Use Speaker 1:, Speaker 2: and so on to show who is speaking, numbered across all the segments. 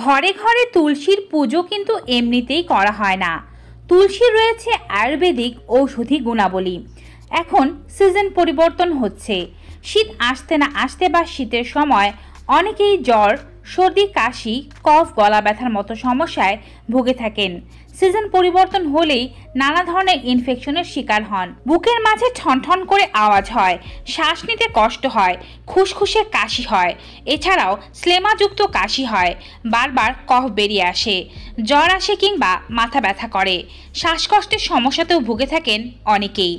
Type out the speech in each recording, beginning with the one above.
Speaker 1: ঘরে ঘরে তুলসীর পুজো কিন্তু এমনিতেই করা হয় না তুলসী রয়েছে আয়ুর্বেদিক ঔষধি গুণাবলী এখন সিজন পরিবর্তন হচ্ছে শীত আসতে না আসতে বা শীতের সময় অনেকেই জ্বর সর্দি কাশি কফ গলা ব্যথার মতো সমস্যায় ভুগে থাকেন সিজন পরিবর্তন হলেই নানা ধরনের ইনফেকশনের শিকার হন বুকের মাঝে ঠনঠন করে আওয়াজ হয় শ্বাস নিতে কষ্ট হয় খুশখুশে কাশি হয় এছাড়াও স্লেমাযুক্ত কাশি হয় বারবার কফ বেরিয়ে আসে জ্বর আসে কিংবা মাথা ব্যথা করে শ্বাসকষ্টের সমস্যাতেও ভুগে থাকেন অনেকেই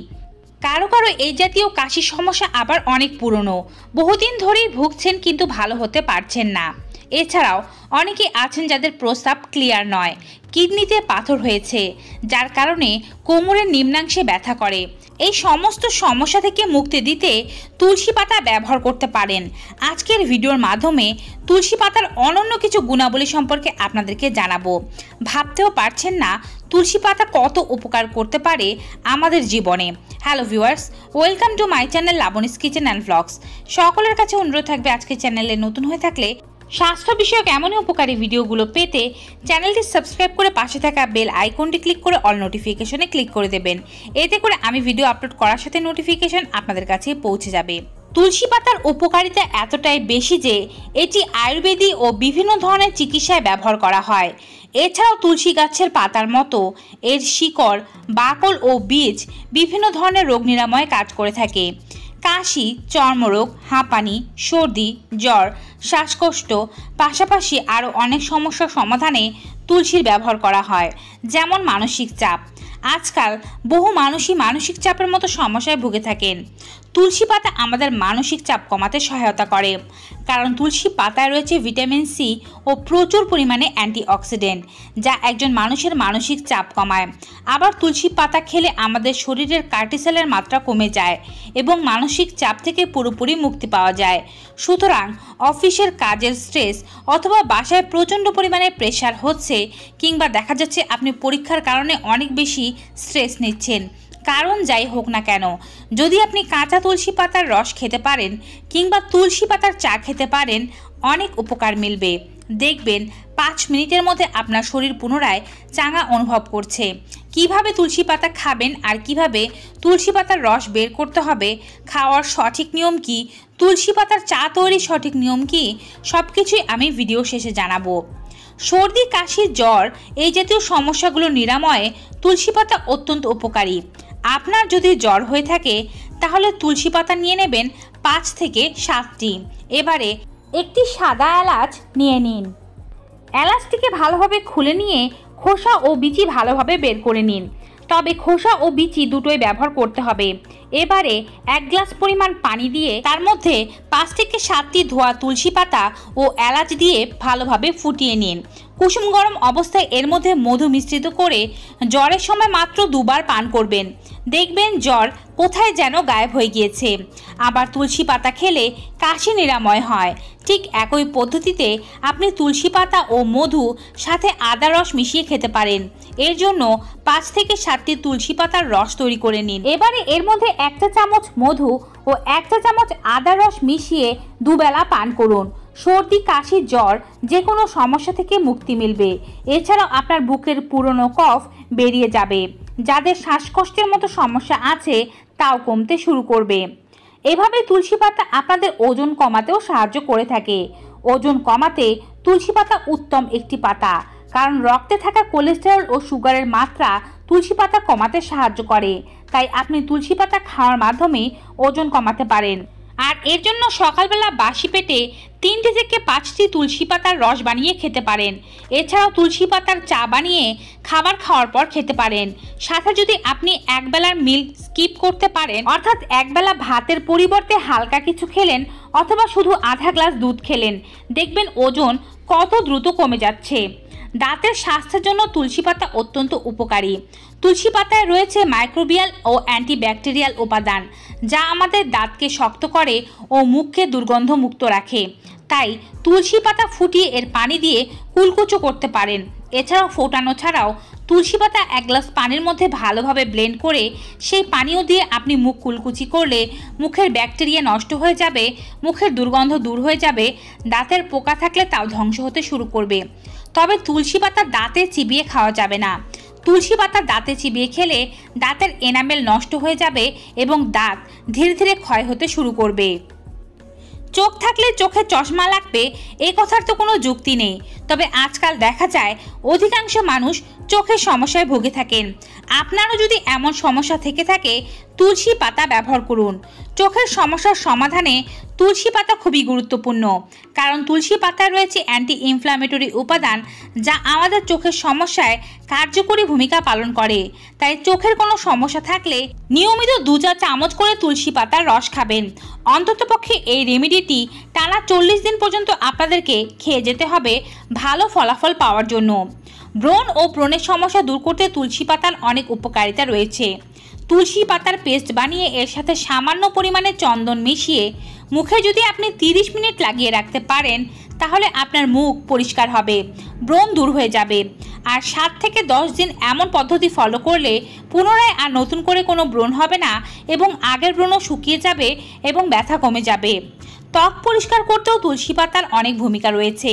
Speaker 1: কারো কারো এই জাতীয় কাশির সমস্যা আবার অনেক পুরনো বহুদিন ধরেই ভুগছেন কিন্তু ভালো হতে পারছেন না এছাড়াও অনেকে আছেন যাদের প্রস্রাব ক্লিয়ার নয় কিডনিতে পাথর হয়েছে যার কারণে কোমরের নিম্নাংশে ব্যথা করে এই সমস্ত সমস্যা থেকে মুক্তি দিতে তুলসী পাতা ব্যবহার করতে পারেন আজকের ভিডিওর মাধ্যমে তুলসী পাতার অনন্য কিছু গুণাবলী সম্পর্কে আপনাদেরকে জানাবো ভাবতেও পারছেন না তুলসী পাতা কত উপকার করতে পারে আমাদের জীবনে hello viewers welcome to my channel Laboni's kitchen and blogs সকলের কাছে অনুরোধ থাকবে আজকের চ্যানেলে নতুন হয়ে থাকলে স্বাস্থ্য বিষয়ক এমনই উপকারী ভিডিওগুলো পেতে চ্যানেলটি সাবস্ক্রাইব করে পাশে থাকা বেল আইকনটি ক্লিক করে অল নোটিফিকেশনে ক্লিক করে দেবেন এতে করে আমি ভিডিও আপলোড করার সাথে নোটিফিকেশন আপনাদের কাছে পৌঁছে যাবে তুলসী পাতার উপকারিতা এতটাই বেশি যে এটি আয়ুর্বেদিক ও বিভিন্ন ধরনের চিকিৎসায় ব্যবহার করা হয় এছাড়াও তুলসী গাছের পাতার মতো এর শিকড় বাকল ও বীজ বিভিন্ন ধরনের রোগ নিরাময়ে কাজ করে থাকে কাশি চর্মরোগ হাঁপানি সর্দি জ্বর শ্বাসকষ্ট পাশাপাশি আরও অনেক সমস্যা সমাধানে তুলসীর ব্যবহার করা হয় যেমন মানসিক চাপ আজকাল বহু মানুষই মানসিক চাপের মতো সমস্যায় ভুগে থাকেন তুলসী পাতা আমাদের মানসিক চাপ কমাতে সহায়তা করে কারণ তুলসী পাতায় রয়েছে ভিটামিন সি ও প্রচুর পরিমাণে অ্যান্টিঅক্সিডেন্ট যা একজন মানুষের মানসিক চাপ কমায় আবার তুলসী পাতা খেলে আমাদের শরীরের কার্টিসেলের মাত্রা কমে যায় এবং মানসিক চাপ থেকে পুরোপুরি মুক্তি পাওয়া যায় সুতরাং অফিসের কাজের স্ট্রেস অথবা বাসায় প্রচণ্ড পরিমাণে প্রেশার হচ্ছে কিংবা দেখা যাচ্ছে আপনি পরীক্ষার কারণে অনেক বেশি স্ট্রেস নিচ্ছেন কারণ যাই হোক না কেন যদি আপনি কাঁচা তুলসী পাতার রস খেতে পারেন কিংবা তুলসী পাতার চা খেতে পারেন অনেক উপকার মিলবে দেখবেন পাঁচ মিনিটের মধ্যে আপনার শরীর পুনরায় চাঙা অনুভব করছে কিভাবে তুলসী পাতা খাবেন আর কিভাবে তুলসী পাতার রস বের করতে হবে খাওয়ার সঠিক নিয়ম কি তুলসী পাতার চা তৈরির সঠিক নিয়ম কি সব কিছুই আমি ভিডিও শেষে জানাবো সর্দি কাশি জ্বর এই জাতীয় সমস্যাগুলো নিরাময়ে তুলসী পাতা অত্যন্ত উপকারী আপনার যদি জ্বর হয়ে থাকে তাহলে তুলসী পাতা নিয়ে নেবেন পাঁচ থেকে সাতটি এবারে একটি সাদা এলাচ নিয়ে নিন এলাচটিকে ভালোভাবে খুলে নিয়ে খোসা ও বিচি ভালোভাবে বের করে নিন তবে খোসা ও বিচি দুটোই ব্যবহার করতে হবে এবারে এক গ্লাস পরিমাণ পানি দিয়ে তার মধ্যে পাঁচ থেকে সাতটি ধোয়া তুলসী পাতা ও এলাচ দিয়ে ভালোভাবে ফুটিয়ে নিন কুসুম গরম অবস্থায় এর মধ্যে মধু মিশ্রিত করে জ্বরের সময় মাত্র দুবার পান করবেন দেখবেন জ্বর কোথায় যেন গায়েব হয়ে গিয়েছে আবার তুলসী পাতা খেলে কাশি নিরাময় হয় ঠিক একই পদ্ধতিতে আপনি তুলসী পাতা ও মধু সাথে আদা রস মিশিয়ে খেতে পারেন এর জন্য পাঁচ থেকে সাতটি তুলসী পাতার রস তৈরি করে নিন এবারে এর মধ্যে একটা চামচ মধু ও এক চা চামচ আদার রস মিশিয়ে দুবেলা পান করুন সর্দি কাশি জ্বর যে কোনো সমস্যা থেকে মুক্তি মিলবে এছাড়াও আপনার বুকের পুরনো কফ বেরিয়ে যাবে যাদের শ্বাসকষ্টের মতো সমস্যা আছে তাও কমতে শুরু করবে এভাবে তুলসী পাতা আপনাদের ওজন কমাতেও সাহায্য করে থাকে ওজন কমাতে তুলসী পাতা উত্তম একটি পাতা কারণ রক্তে থাকা কোলেস্টেরল ও সুগারের মাত্রা তুলসী পাতা কমাতে সাহায্য করে তাই আপনি তুলসী পাতা খাওয়ার মাধ্যমে ওজন কমাতে পারেন আর এর জন্য সকালবেলা বাসি পেটে তিনটি থেকে পাঁচটি তুলসী পাতার রস বানিয়ে খেতে পারেন এছাড়াও তুলসী পাতার চা বানিয়ে খাবার খাওয়ার পর খেতে পারেন সাথে যদি আপনি একবেলার মিল স্কিপ করতে পারেন অর্থাৎ একবেলা ভাতের পরিবর্তে হালকা কিছু খেলেন অথবা শুধু আধা গ্লাস দুধ খেলেন দেখবেন ওজন কত দ্রুত কমে যাচ্ছে দাঁতের স্বাস্থ্যের জন্য তুলসী পাতা অত্যন্ত উপকারী তুলসী পাতায় রয়েছে মাইক্রোবিয়াল ও অ্যান্টিব্যাকটেরিয়াল উপাদান যা আমাদের দাঁতকে শক্ত করে ও মুখকে দুর্গন্ধমুক্ত রাখে তাই তুলসী পাতা ফুটিয়ে এর পানি দিয়ে কুলকুচো করতে পারেন এছাড়াও ফোটানো ছাড়াও তুলসী পাতা এক গ্লাস পানির মধ্যে ভালোভাবে ব্লেন্ড করে সেই পানীয় দিয়ে আপনি মুখ কুলকুচি করলে মুখের ব্যাকটেরিয়া নষ্ট হয়ে যাবে মুখের দুর্গন্ধ দূর হয়ে যাবে দাঁতের পোকা থাকলে তাও ধ্বংস হতে শুরু করবে তবে তুলসী পাতা দাঁতে চিবিয়ে খাওয়া যাবে না তুলসী পাতা দাঁতে চিবিয়ে খেলে দাঁতের এনামেল নষ্ট হয়ে যাবে এবং দাঁত ধীরে ধীরে ক্ষয় হতে শুরু করবে চোখ থাকলে চোখে চশমা লাগবে এ কথার তো কোনো যুক্তি নেই তবে আজকাল দেখা যায় অধিকাংশ মানুষ চোখের সমস্যায় ভুগে থাকেন আপনারও যদি এমন সমস্যা থেকে থাকে তুলসী পাতা ব্যবহার করুন চোখের সমস্যার সমাধানে তুলসী পাতা খুবই গুরুত্বপূর্ণ কারণ তুলসী পাতায় রয়েছে অ্যান্টি ইনফ্লামেটরি উপাদান যা আমাদের চোখের সমস্যায় কার্যকরী ভূমিকা পালন করে তাই চোখের কোনো সমস্যা থাকলে নিয়মিত দু চার চামচ করে তুলসী পাতার রস খাবেন অন্ততপক্ষে এই রেমিডিটি টানা চল্লিশ দিন পর্যন্ত আপনাদেরকে খেয়ে যেতে হবে ভালো ফলাফল পাওয়ার জন্য ব্রণ ও ব্রণের সমস্যা দূর করতে তুলসী পাতার অনেক উপকারিতা রয়েছে তুলসী পাতার পেস্ট বানিয়ে এর সাথে সামান্য পরিমাণে চন্দন মিশিয়ে মুখে যদি আপনি 30 মিনিট লাগিয়ে রাখতে পারেন তাহলে আপনার মুখ পরিষ্কার হবে ব্রণ দূর হয়ে যাবে আর সাত থেকে দশ দিন এমন পদ্ধতি ফলো করলে পুনরায় আর নতুন করে কোনো ব্রণ হবে না এবং আগের ব্রণও শুকিয়ে যাবে এবং ব্যথা কমে যাবে ত্বক পরিষ্কার করতেও তুলসী পাতার অনেক ভূমিকা রয়েছে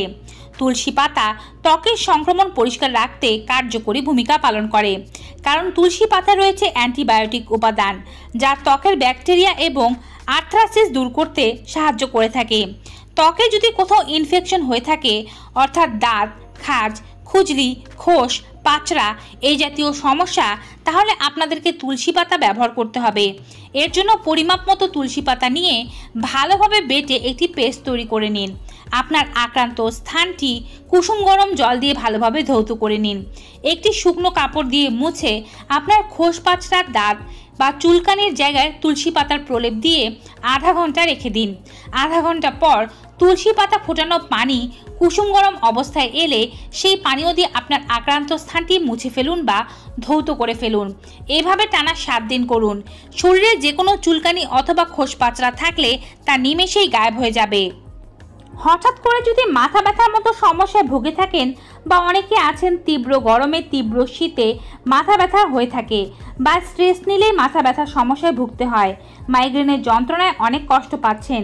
Speaker 1: তুলসী পাতা ত্বকের সংক্রমণ পরিষ্কার রাখতে কার্যকরী ভূমিকা পালন করে কারণ তুলসী পাতা রয়েছে অ্যান্টিবায়োটিক উপাদান যা ত্বকের ব্যাকটেরিয়া এবং আর্থ্রাসিস দূর করতে সাহায্য করে থাকে ত্বকে যদি কোথাও ইনফেকশন হয়ে থাকে অর্থাৎ দাঁত খাজ খুজলি খোস পাচড়া এই জাতীয় সমস্যা তাহলে আপনাদেরকে তুলসী পাতা ব্যবহার করতে হবে এর জন্য পরিমাপ মতো তুলসী পাতা নিয়ে ভালোভাবে বেটে একটি পেস্ট তৈরি করে নিন আপনার আক্রান্ত স্থানটি কুসুম গরম জল দিয়ে ভালোভাবে ধৌত করে নিন একটি শুকনো কাপড় দিয়ে মুছে আপনার খোস পাচড়ার দাঁত বা চুলকানির জায়গায় তুলসী পাতার প্রলেপ দিয়ে আধা ঘন্টা রেখে দিন আধা ঘন্টা পর তুলসী পাতা ফোটানো পানি কুসুম গরম অবস্থায় এলে সেই পানীয় দিয়ে আপনার আক্রান্ত স্থানটি মুছে ফেলুন বা ধৌত করে ফেলুন এভাবে টানা সাত দিন করুন শরীরে যে কোনো চুলকানি অথবা খোসপাচড়া থাকলে তা নিমেষেই গায়েব হয়ে যাবে হঠাৎ করে যদি মাথা ব্যথার মতো সমস্যায় ভুগে থাকেন বা অনেকে আছেন তীব্র গরমে তীব্র শীতে মাথা ব্যথা হয়ে থাকে বা স্ট্রেস নিলেই মাথা ব্যথার সমস্যায় ভুগতে হয় মাইগ্রেনের যন্ত্রণায় অনেক কষ্ট পাচ্ছেন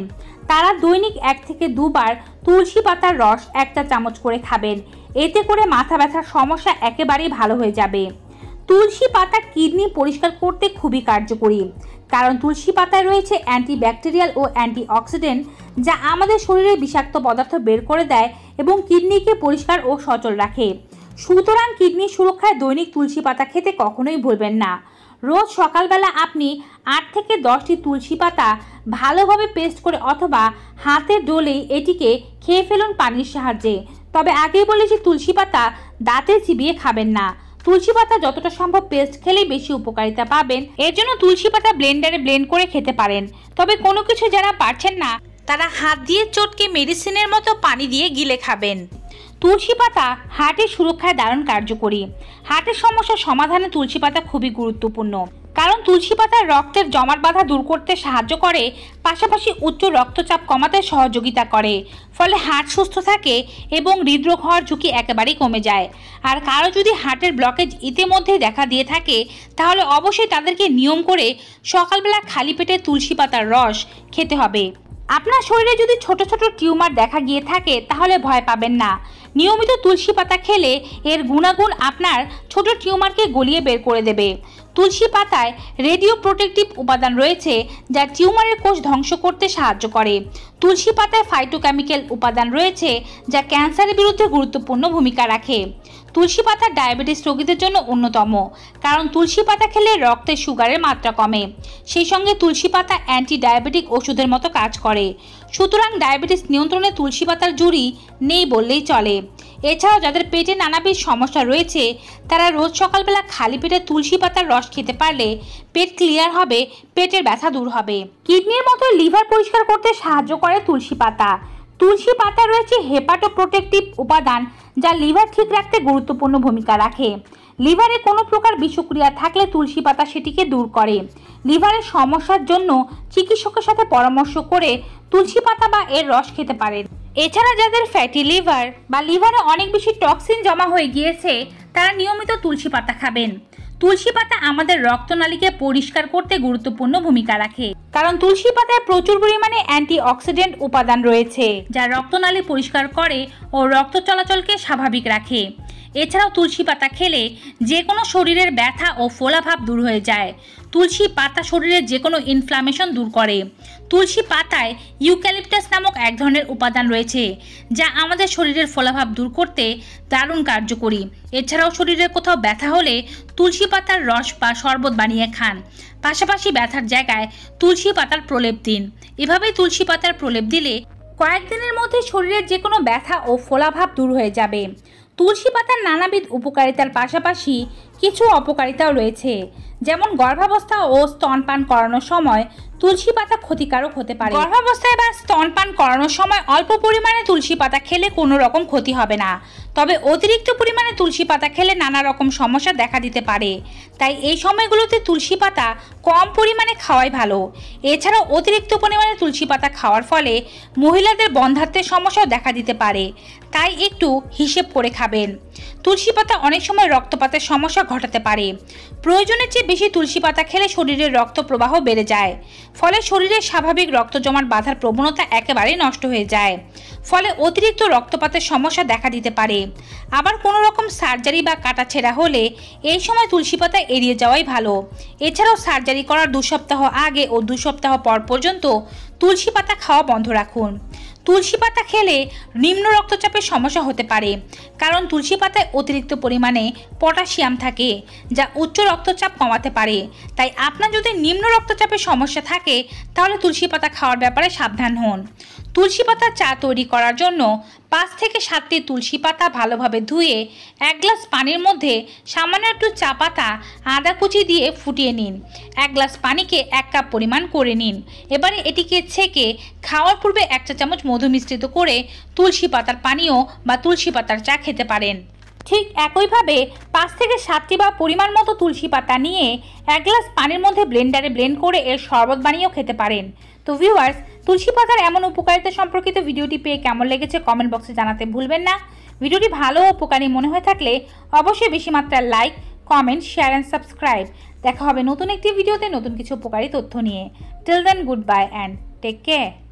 Speaker 1: তারা দৈনিক এক থেকে দুবার তুলসী পাতার রস একটা চামচ করে খাবেন এতে করে মাথা ব্যথার সমস্যা একেবারেই ভালো হয়ে যাবে তুলসী পাতা কিডনি পরিষ্কার করতে খুবই কার্যকরী কারণ তুলসী পাতায় রয়েছে অ্যান্টিব্যাকটেরিয়াল ও অ্যান্টিঅক্সিডেন্ট যা আমাদের শরীরে বিষাক্ত পদার্থ বের করে দেয় এবং কিডনিকে পরিষ্কার ও সচল রাখে সুতরাং কিডনি সুরক্ষায় দৈনিক তুলসী পাতা খেতে কখনোই ভুলবেন না রোজ সকালবেলা আপনি আট থেকে দশটি তুলসী পাতা ভালোভাবে পেস্ট করে অথবা হাতে ডোলে এটিকে খেয়ে ফেলুন পানির সাহায্যে তবে আগেই বলেছি তুলসী পাতা দাঁতে চিবিয়ে খাবেন না তুলসী পাতা যতটা সম্ভব পেস্ট খেলেই বেশি উপকারিতা পাবেন এর জন্য তুলসী পাতা ব্লেন্ডারে ব্লেন্ড করে খেতে পারেন তবে কোনো কিছু যারা পারছেন না তারা হাত দিয়ে চটকে মেডিসিনের মতো পানি দিয়ে গিলে খাবেন তুলসী পাতা হার্টের সুরক্ষায় দারুণ কার্যকরী হার্টের সমস্যা সমাধানে তুলসী পাতা খুবই গুরুত্বপূর্ণ কারণ তুলসী পাতার রক্তের জমাট বাধা দূর করতে সাহায্য করে পাশাপাশি উচ্চ রক্তচাপ কমাতে সহযোগিতা করে ফলে হাট সুস্থ থাকে এবং হৃদরোগ হওয়ার ঝুঁকি একেবারেই কমে যায় আর কারো যদি হাটের ব্লকেজ ইতিমধ্যে দেখা দিয়ে থাকে তাহলে অবশ্যই তাদেরকে নিয়ম করে সকালবেলা খালি পেটে তুলসী পাতার রস খেতে হবে আপনার শরীরে যদি ছোট ছোট টিউমার দেখা গিয়ে থাকে তাহলে ভয় পাবেন না নিয়মিত তুলসী পাতা খেলে এর গুণাগুণ আপনার ছোট টিউমারকে গলিয়ে বের করে দেবে তুলসী পাতায় রেডিও প্রোটেকটিভ উপাদান রয়েছে যা টিউমারের কোষ ধ্বংস করতে সাহায্য করে তুলসী পাতায় ফাইটোকেমিক্যাল উপাদান রয়েছে যা ক্যান্সারের বিরুদ্ধে গুরুত্বপূর্ণ ভূমিকা রাখে তুলসী পাতা ডায়াবেটিস রোগীদের জন্য অন্যতম কারণ তুলসী পাতা খেলে রক্তে সুগারের মাত্রা কমে সেই সঙ্গে তুলসী পাতা অ্যান্টি ডায়াবেটিক ওষুধের মতো কাজ করে সুতরাং ডায়াবেটিস নিয়ন্ত্রণে তুলসী পাতার জুড়ি নেই বললেই চলে এছাড়াও যাদের পেটে নানাবিধ সমস্যা রয়েছে তারা রোজ সকালবেলা খালি পেটে তুলসী পাতার রস খেতে পারলে পেট ক্লিয়ার হবে পেটের ব্যথা দূর হবে কিডনির মতো লিভার পরিষ্কার করতে সাহায্য করে তুলসী পাতা তুলসী পাতা রয়েছে হেপাটো প্রোটেকটিভ উপাদান যা লিভার ঠিক রাখতে গুরুত্বপূর্ণ ভূমিকা রাখে লিভারে কোনো প্রকার বিষক্রিয়া থাকলে তুলসী পাতা সেটিকে দূর করে লিভারের সমস্যার জন্য চিকিৎসকের সাথে পরামর্শ করে তুলসী পাতা বা এর রস খেতে পারেন এছাড়া যাদের ফ্যাটি লিভার বা লিভারে অনেক বেশি টক্সিন জমা হয়ে গিয়েছে তারা নিয়মিত তুলসী পাতা খাবেন তুলসী পাতা আমাদের রক্তনালীকে পরিষ্কার করতে গুরুত্বপূর্ণ ভূমিকা রাখে কারণ তুলসী পাতায় প্রচুর পরিমাণে অ্যান্টিঅক্সিডেন্ট উপাদান রয়েছে যা রক্তনালী পরিষ্কার করে ও রক্ত চলাচলকে স্বাভাবিক রাখে এছাড়াও তুলসী পাতা খেলে যে কোনো শরীরের ব্যথা ও ফোলাভাব দূর হয়ে যায় তুলসী পাতা শরীরের যে কোনো ইনফ্লামেশন দূর করে তুলসী পাতায় ইউক্যালিপটাস নামক এক ধরনের উপাদান রয়েছে যা আমাদের শরীরের ফলাভাব দূর করতে দারুণ কার্যকরী এছাড়াও শরীরের কোথাও ব্যথা হলে তুলসী পাতার রস বা শরবত বানিয়ে খান পাশাপাশি ব্যথার জায়গায় তুলসী পাতার প্রলেপ দিন এভাবেই তুলসী পাতার প্রলেপ দিলে কয়েকদিনের মধ্যে শরীরের যে কোনো ব্যথা ও ফোলাভাব দূর হয়ে যাবে তুলসী পাতার নানাবিধ উপকারিতার পাশাপাশি কিছু অপকারিতাও রয়েছে যেমন গর্ভাবস্থা ও স্তনপান করানোর সময় তুলসী পাতা ক্ষতিকারক হতে পারে গর্ভাবস্থায় বা স্তনপান করানোর সময় অল্প পরিমাণে তুলসী পাতা খেলে কোনো রকম ক্ষতি হবে না তবে অতিরিক্ত পরিমাণে তুলসী পাতা খেলে নানা রকম সমস্যা দেখা দিতে পারে তাই এই সময়গুলোতে তুলসী পাতা কম পরিমাণে খাওয়াই ভালো এছাড়াও অতিরিক্ত পরিমাণে তুলসী পাতা খাওয়ার ফলে মহিলাদের বন্ধাত্মের সমস্যাও দেখা দিতে পারে তাই একটু হিসেব করে খাবে খাবেন তুলসী পাতা অনেক সময় রক্তপাতের সমস্যা ঘটাতে পারে প্রয়োজনের চেয়ে বেশি তুলসী পাতা খেলে শরীরের রক্ত প্রবাহ বেড়ে যায় ফলে শরীরের স্বাভাবিক রক্ত জমার বাধার প্রবণতা একেবারে নষ্ট হয়ে যায় ফলে অতিরিক্ত রক্তপাতের সমস্যা দেখা দিতে পারে আবার কোনো রকম সার্জারি বা কাটাছেড়া হলে এই সময় তুলসী পাতা এড়িয়ে যাওয়াই ভালো এছাড়াও সার্জারি করার দু সপ্তাহ আগে ও দু সপ্তাহ পর পর্যন্ত তুলসী পাতা খাওয়া বন্ধ রাখুন তুলসী পাতা খেলে নিম্ন রক্তচাপের সমস্যা হতে পারে কারণ তুলসী পাতায় অতিরিক্ত পরিমাণে পটাশিয়াম থাকে যা উচ্চ রক্তচাপ কমাতে পারে তাই আপনার যদি নিম্ন রক্তচাপের সমস্যা থাকে তাহলে তুলসী পাতা খাওয়ার ব্যাপারে সাবধান হন তুলসী পাতা চা তৈরি করার জন্য পাঁচ থেকে সাতটি তুলসী পাতা ভালোভাবে ধুয়ে এক গ্লাস পানির মধ্যে সামান্য একটু চা পাতা আদা কুচি দিয়ে ফুটিয়ে নিন এক গ্লাস পানিকে এক কাপ পরিমাণ করে নিন এবারে এটিকে ছেঁকে খাওয়ার পূর্বে এক চা চামচ মধু মিশ্রিত করে তুলসী পাতার পানীয় বা তুলসী পাতার চা খেতে পারেন ঠিক একইভাবে পাঁচ থেকে সাতটি বা পরিমাণ মতো তুলসী পাতা নিয়ে এক গ্লাস পানির মধ্যে ব্লেন্ডারে ব্লেন্ড করে এর শরবত বানিয়েও খেতে পারেন তো ভিউয়ার্স তুলসী পাতার এমন উপকারিতা সম্পর্কিত ভিডিওটি পেয়ে কেমন লেগেছে কমেন্ট বক্সে জানাতে ভুলবেন না ভিডিওটি ভালো ও উপকারী মনে হয়ে থাকলে অবশ্যই বেশি মাত্রায় like comment share and subscribe দেখা হবে নতুন একটি ভিডিওতে নতুন কিছু উপকারী তথ্য নিয়ে till then goodbye and take care